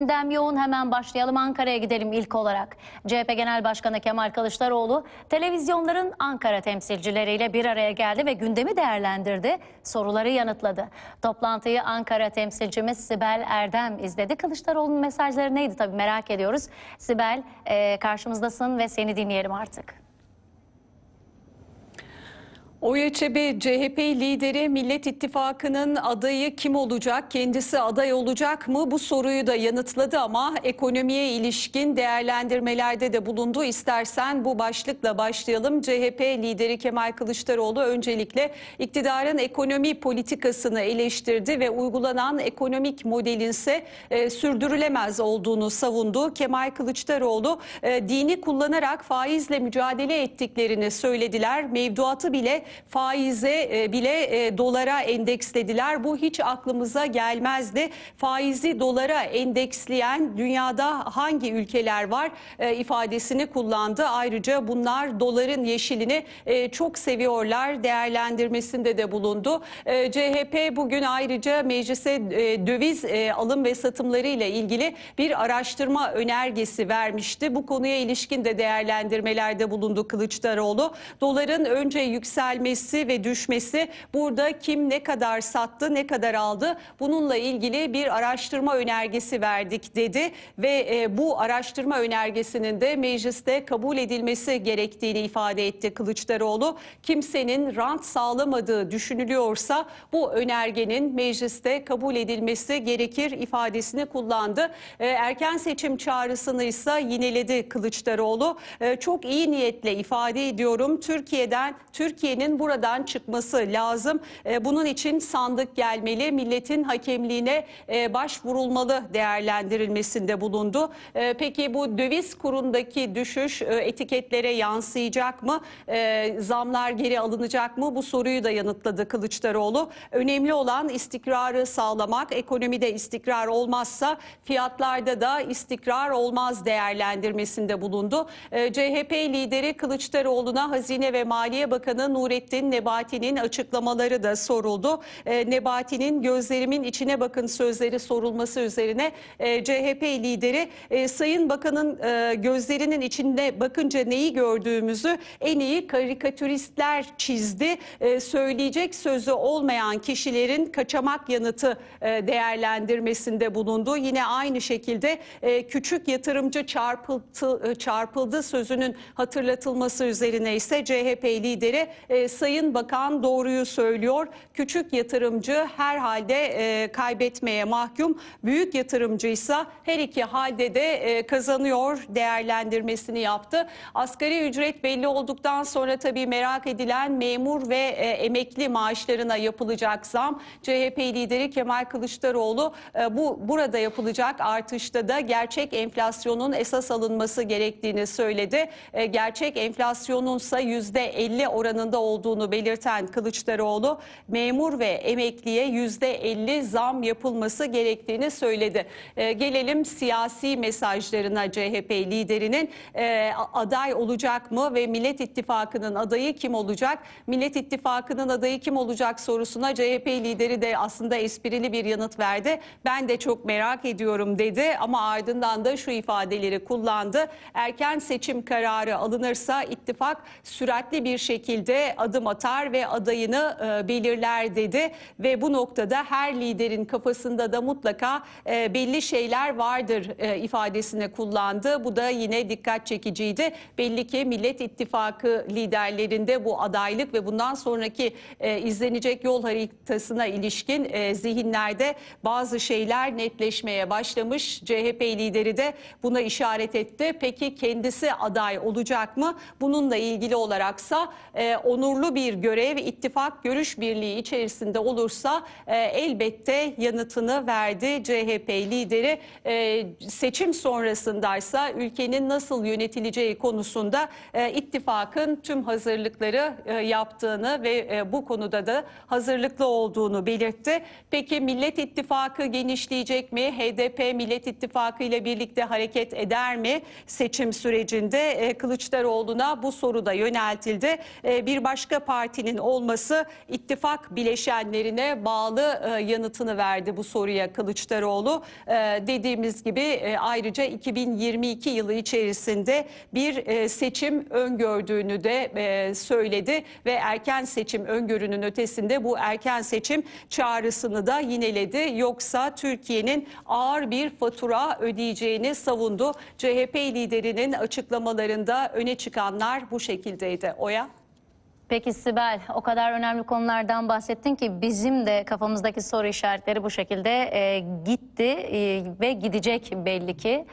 Gündem yoğun hemen başlayalım Ankara'ya gidelim ilk olarak. CHP Genel Başkanı Kemal Kılıçdaroğlu televizyonların Ankara temsilcileriyle bir araya geldi ve gündemi değerlendirdi, soruları yanıtladı. Toplantıyı Ankara temsilcimiz Sibel Erdem izledi. Kılıçdaroğlu'nun mesajları neydi tabii merak ediyoruz. Sibel e, karşımızdasın ve seni dinleyelim artık. Oya CHP lideri Millet İttifakı'nın adayı kim olacak, kendisi aday olacak mı bu soruyu da yanıtladı ama ekonomiye ilişkin değerlendirmelerde de bulundu. İstersen bu başlıkla başlayalım. CHP lideri Kemal Kılıçdaroğlu öncelikle iktidarın ekonomi politikasını eleştirdi ve uygulanan ekonomik modelin ise e, sürdürülemez olduğunu savundu. Kemal Kılıçdaroğlu e, dini kullanarak faizle mücadele ettiklerini söylediler. Mevduatı bile faize e, bile e, dolara endekslediler. Bu hiç aklımıza gelmezdi. Faizi dolara endeksleyen dünyada hangi ülkeler var e, ifadesini kullandı. Ayrıca bunlar doların yeşilini çok seviyorlar değerlendirmesinde de bulundu. CHP bugün ayrıca meclise döviz alım ve satımları ile ilgili bir araştırma önergesi vermişti. Bu konuya ilişkin de değerlendirmelerde bulundu Kılıçdaroğlu. Doların önce yükselmesi yükselmesi ve düşmesi burada kim ne kadar sattı ne kadar aldı bununla ilgili bir araştırma önergesi verdik dedi ve e, bu araştırma önergesinin de mecliste kabul edilmesi gerektiğini ifade etti Kılıçdaroğlu. Kimsenin rant sağlamadığı düşünülüyorsa bu önergenin mecliste kabul edilmesi gerekir ifadesini kullandı. E, erken seçim çağrısını ise yineledi Kılıçdaroğlu. E, çok iyi niyetle ifade ediyorum. Türkiye'den Türkiye'nin Türkiye'nin buradan çıkması lazım. E, bunun için sandık gelmeli, milletin hakemliğine e, başvurulmalı değerlendirilmesinde bulundu. E, peki bu döviz kurundaki düşüş e, etiketlere yansıyacak mı? zamlar geri alınacak mı? Bu soruyu da yanıtladı Kılıçdaroğlu. Önemli olan istikrarı sağlamak, ekonomide istikrar olmazsa fiyatlarda da istikrar olmaz değerlendirmesinde bulundu. E, CHP lideri Kılıçdaroğlu'na Hazine ve Maliye Bakanı Nurettin Nurettin Nebati'nin açıklamaları da soruldu. E, Nebati'nin gözlerimin içine bakın sözleri sorulması üzerine e, CHP lideri e, Sayın Bakan'ın gözlerinin içinde bakınca neyi gördüğümüzü en iyi karikatüristler çizdi. söyleyecek sözü olmayan kişilerin kaçamak yanıtı değerlendirmesinde bulundu. Yine aynı şekilde küçük yatırımcı çarpıldı, çarpıldı sözünün hatırlatılması üzerine ise CHP lideri Sayın Bakan doğruyu söylüyor. Küçük yatırımcı herhalde e, kaybetmeye mahkum. Büyük yatırımcı ise her iki halde de e, kazanıyor değerlendirmesini yaptı. Asgari ücret belli olduktan sonra tabii merak edilen memur ve e, emekli maaşlarına yapılacak zam. CHP lideri Kemal Kılıçdaroğlu e, bu burada yapılacak artışta da gerçek enflasyonun esas alınması gerektiğini söyledi. E, gerçek enflasyonunsa ise %50 oranında olduğu olduğunu belirten Kılıçdaroğlu memur ve emekliye %50 zam yapılması gerektiğini söyledi. E, gelelim siyasi mesajlarına CHP liderinin e, aday olacak mı ve Millet İttifakı'nın adayı kim olacak? Millet İttifakı'nın adayı kim olacak sorusuna CHP lideri de aslında esprili bir yanıt verdi. Ben de çok merak ediyorum dedi ama ardından da şu ifadeleri kullandı. Erken seçim kararı alınırsa ittifak süratli bir şekilde adım atar ve adayını e, belirler dedi ve bu noktada her liderin kafasında da mutlaka e, belli şeyler vardır e, ifadesini kullandı. Bu da yine dikkat çekiciydi. Belli ki Millet İttifakı liderlerinde bu adaylık ve bundan sonraki e, izlenecek yol haritasına ilişkin zihinlerde bazı şeyler netleşmeye başlamış. CHP lideri de buna işaret etti. Peki kendisi aday olacak mı? Bununla ilgili olaraksa onu huzurlu bir görev, ittifak görüş birliği içerisinde olursa e, elbette yanıtını verdi CHP lideri. E, seçim sonrasındaysa ülkenin nasıl yönetileceği konusunda e, ittifakın tüm hazırlıkları e, yaptığını ve e, bu konuda da hazırlıklı olduğunu belirtti. Peki Millet İttifakı genişleyecek mi? HDP Millet İttifakı ile birlikte hareket eder mi? Seçim sürecinde e, Kılıçdaroğlu'na bu soru da yöneltildi. E, bir başka başka partinin olması ittifak bileşenlerine bağlı e, yanıtını verdi bu soruya Kılıçdaroğlu. E, dediğimiz gibi e, ayrıca 2022 yılı içerisinde bir e, seçim öngördüğünü de e, söyledi ve erken seçim öngörünün ötesinde bu erken seçim çağrısını da yineledi. Yoksa Türkiye'nin ağır bir fatura ödeyeceğini savundu. CHP liderinin açıklamalarında öne çıkanlar bu şekildeydi. Oya? Peki Sibel, o kadar önemli konulardan bahsettin ki bizim de kafamızdaki soru işaretleri bu şekilde e, gitti e, ve gidecek belli ki.